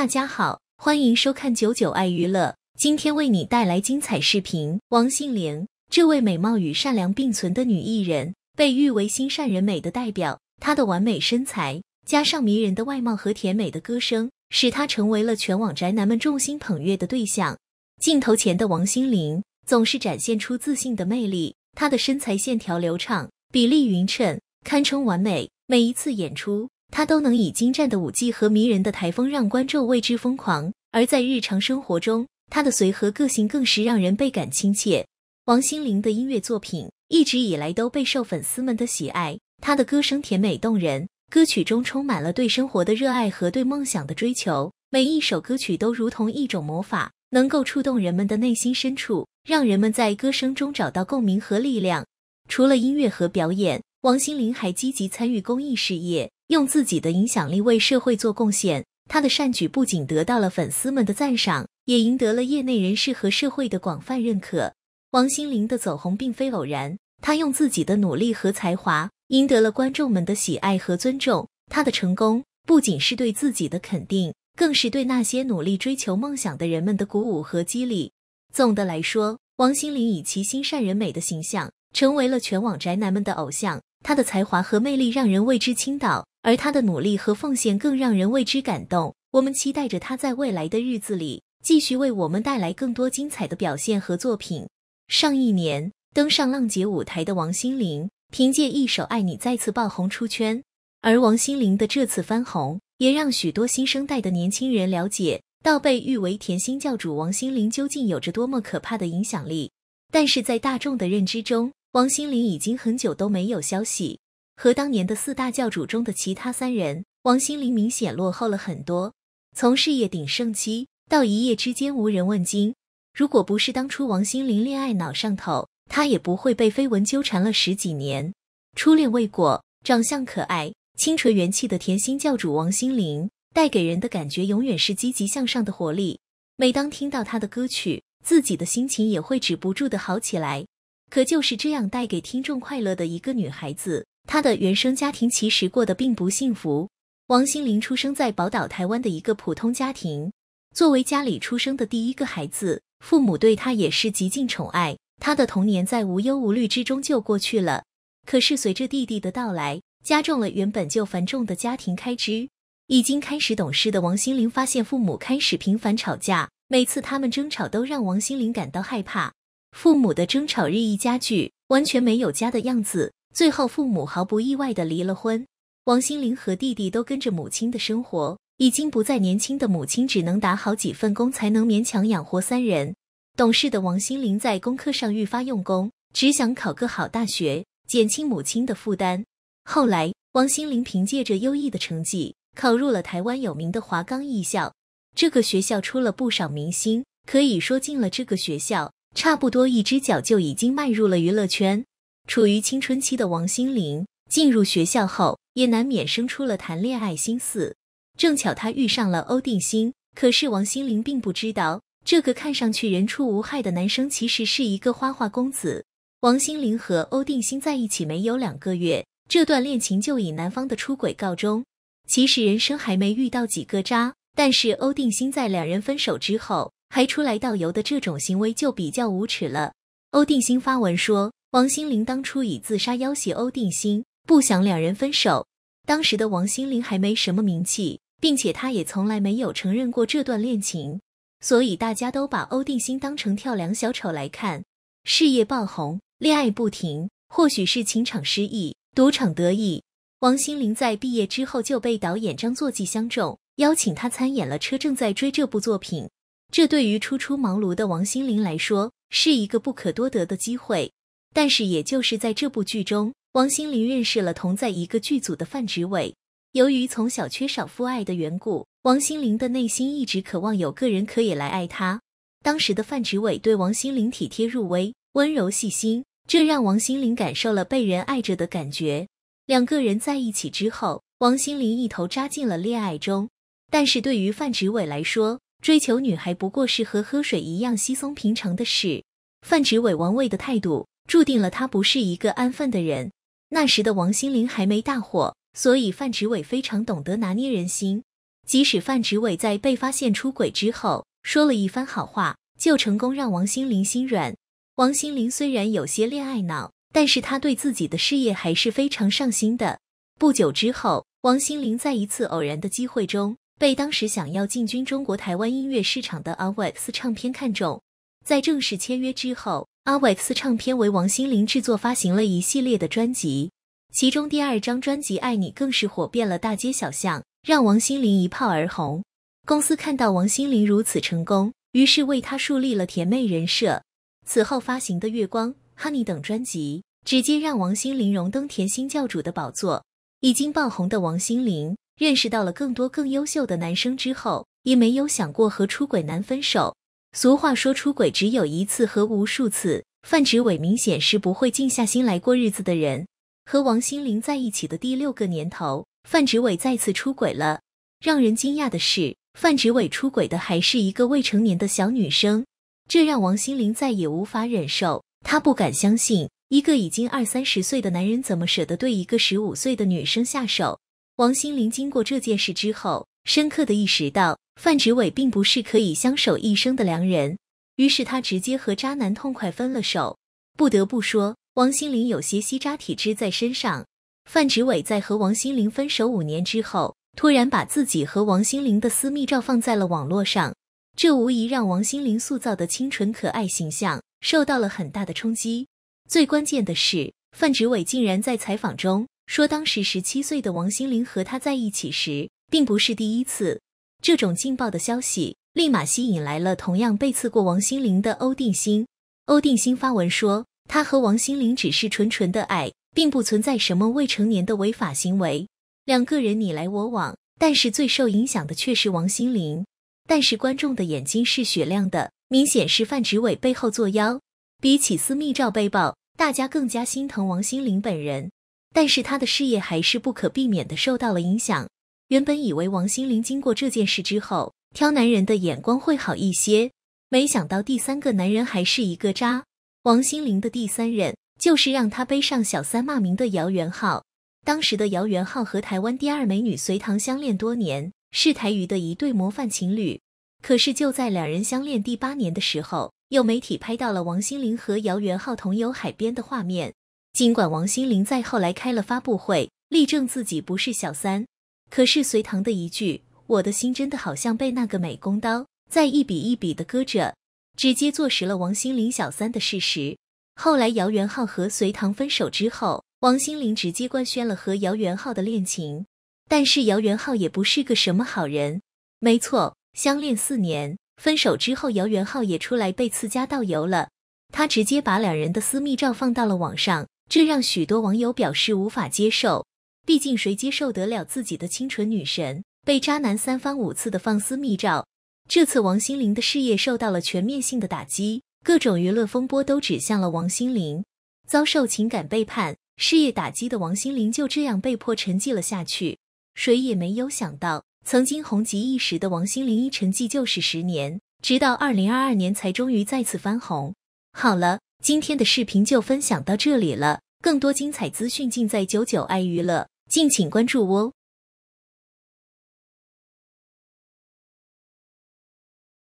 大家好，欢迎收看九九爱娱乐，今天为你带来精彩视频。王心凌，这位美貌与善良并存的女艺人，被誉为“心善人美”的代表。她的完美身材，加上迷人的外貌和甜美的歌声，使她成为了全网宅男们众星捧月的对象。镜头前的王心凌总是展现出自信的魅力，她的身材线条流畅，比例匀称，堪称完美。每一次演出。他都能以精湛的舞技和迷人的台风让观众为之疯狂，而在日常生活中，他的随和个性更是让人倍感亲切。王心凌的音乐作品一直以来都备受粉丝们的喜爱，她的歌声甜美动人，歌曲中充满了对生活的热爱和对梦想的追求。每一首歌曲都如同一种魔法，能够触动人们的内心深处，让人们在歌声中找到共鸣和力量。除了音乐和表演，王心凌还积极参与公益事业。用自己的影响力为社会做贡献，他的善举不仅得到了粉丝们的赞赏，也赢得了业内人士和社会的广泛认可。王心凌的走红并非偶然，他用自己的努力和才华赢得了观众们的喜爱和尊重。他的成功不仅是对自己的肯定，更是对那些努力追求梦想的人们的鼓舞和激励。总的来说，王心凌以其心善人美的形象，成为了全网宅男们的偶像。他的才华和魅力让人为之倾倒。而他的努力和奉献更让人为之感动。我们期待着他在未来的日子里继续为我们带来更多精彩的表现和作品。上一年登上浪姐舞台的王心凌，凭借一首《爱你》再次爆红出圈。而王心凌的这次翻红，也让许多新生代的年轻人了解到被誉为“甜心教主”王心凌究竟有着多么可怕的影响力。但是在大众的认知中，王心凌已经很久都没有消息。和当年的四大教主中的其他三人，王心凌明显落后了很多。从事业鼎盛期到一夜之间无人问津，如果不是当初王心凌恋爱脑上头，她也不会被绯闻纠缠了十几年。初恋未果，长相可爱、清纯元气的甜心教主王心凌，带给人的感觉永远是积极向上的活力。每当听到她的歌曲，自己的心情也会止不住的好起来。可就是这样带给听众快乐的一个女孩子。他的原生家庭其实过得并不幸福。王心凌出生在宝岛台湾的一个普通家庭，作为家里出生的第一个孩子，父母对他也是极尽宠爱。他的童年在无忧无虑之中就过去了。可是随着弟弟的到来，加重了原本就繁重的家庭开支。已经开始懂事的王心凌发现，父母开始频繁吵架，每次他们争吵都让王心凌感到害怕。父母的争吵日益加剧，完全没有家的样子。最后，父母毫不意外的离了婚。王心凌和弟弟都跟着母亲的生活，已经不再年轻的母亲只能打好几份工才能勉强养活三人。懂事的王心凌在功课上愈发用功，只想考个好大学，减轻母亲的负担。后来，王心凌凭借着优异的成绩考入了台湾有名的华冈艺校。这个学校出了不少明星，可以说进了这个学校，差不多一只脚就已经迈入了娱乐圈。处于青春期的王心凌进入学校后，也难免生出了谈恋爱心思。正巧她遇上了欧定欣，可是王心凌并不知道，这个看上去人畜无害的男生其实是一个花花公子。王心凌和欧定欣在一起没有两个月，这段恋情就以男方的出轨告终。其实人生还没遇到几个渣，但是欧定欣在两人分手之后还出来倒油的这种行为就比较无耻了。欧定欣发文说。王心凌当初以自杀要挟欧定欣，不想两人分手。当时的王心凌还没什么名气，并且她也从来没有承认过这段恋情，所以大家都把欧定欣当成跳梁小丑来看。事业爆红，恋爱不停，或许是情场失意，赌场得意。王心凌在毕业之后就被导演张作骥相中，邀请她参演了《车正在追》这部作品。这对于初出茅庐的王心凌来说，是一个不可多得的机会。但是，也就是在这部剧中，王心凌认识了同在一个剧组的范植伟。由于从小缺少父爱的缘故，王心凌的内心一直渴望有个人可以来爱她。当时的范植伟对王心凌体贴入微、温柔细心，这让王心凌感受了被人爱着的感觉。两个人在一起之后，王心凌一头扎进了恋爱中。但是对于范植伟来说，追求女孩不过是和喝水一样稀松平常的事。范植伟王位的态度。注定了他不是一个安分的人。那时的王心凌还没大火，所以范植伟非常懂得拿捏人心。即使范植伟在被发现出轨之后，说了一番好话，就成功让王心凌心软。王心凌虽然有些恋爱脑，但是他对自己的事业还是非常上心的。不久之后，王心凌在一次偶然的机会中被当时想要进军中国台湾音乐市场的 Rox 唱片看中，在正式签约之后。阿伟克斯唱片为王心凌制作发行了一系列的专辑，其中第二张专辑《爱你》更是火遍了大街小巷，让王心凌一炮而红。公司看到王心凌如此成功，于是为她树立了甜妹人设。此后发行的《月光》《Honey》等专辑，直接让王心凌荣登甜心教主的宝座。已经爆红的王心凌，认识到了更多更优秀的男生之后，也没有想过和出轨男分手。俗话说，出轨只有一次和无数次。范植伟明显是不会静下心来过日子的人。和王心凌在一起的第六个年头，范植伟再次出轨了。让人惊讶的是，范植伟出轨的还是一个未成年的小女生。这让王心凌再也无法忍受。她不敢相信，一个已经二三十岁的男人怎么舍得对一个十五岁的女生下手。王心凌经过这件事之后，深刻的意识到。范植伟并不是可以相守一生的良人，于是他直接和渣男痛快分了手。不得不说，王心凌有些吸渣体质在身上。范植伟在和王心凌分手五年之后，突然把自己和王心凌的私密照放在了网络上，这无疑让王心凌塑造的清纯可爱形象受到了很大的冲击。最关键的是，范植伟竟然在采访中说，当时十七岁的王心凌和他在一起时，并不是第一次。这种劲爆的消息立马吸引来了同样被刺过王心凌的欧定欣。欧定欣发文说，他和王心凌只是纯纯的爱，并不存在什么未成年的违法行为。两个人你来我往，但是最受影响的却是王心凌。但是观众的眼睛是雪亮的，明显是范植伟背后作妖。比起私密照被曝，大家更加心疼王心凌本人，但是他的事业还是不可避免的受到了影响。原本以为王心凌经过这件事之后挑男人的眼光会好一些，没想到第三个男人还是一个渣。王心凌的第三任就是让她背上小三骂名的姚元浩。当时的姚元浩和台湾第二美女隋棠相恋多年，是台娱的一对模范情侣。可是就在两人相恋第八年的时候，有媒体拍到了王心凌和姚元浩同游海边的画面。尽管王心凌在后来开了发布会力证自己不是小三。可是隋唐的一句“我的心真的好像被那个美工刀在一笔一笔的割着”，直接坐实了王心凌小三的事实。后来姚元浩和隋唐分手之后，王心凌直接官宣了和姚元浩的恋情。但是姚元浩也不是个什么好人。没错，相恋四年，分手之后姚元浩也出来被刺家导游了。他直接把两人的私密照放到了网上，这让许多网友表示无法接受。毕竟谁接受得了自己的清纯女神被渣男三番五次的放私密照？这次王心凌的事业受到了全面性的打击，各种舆论风波都指向了王心凌，遭受情感背叛、事业打击的王心凌就这样被迫沉寂了下去。谁也没有想到，曾经红极一时的王心凌一沉寂就是十年，直到二零二二年才终于再次翻红。好了，今天的视频就分享到这里了，更多精彩资讯尽在九九爱娱乐。敬请关注哦。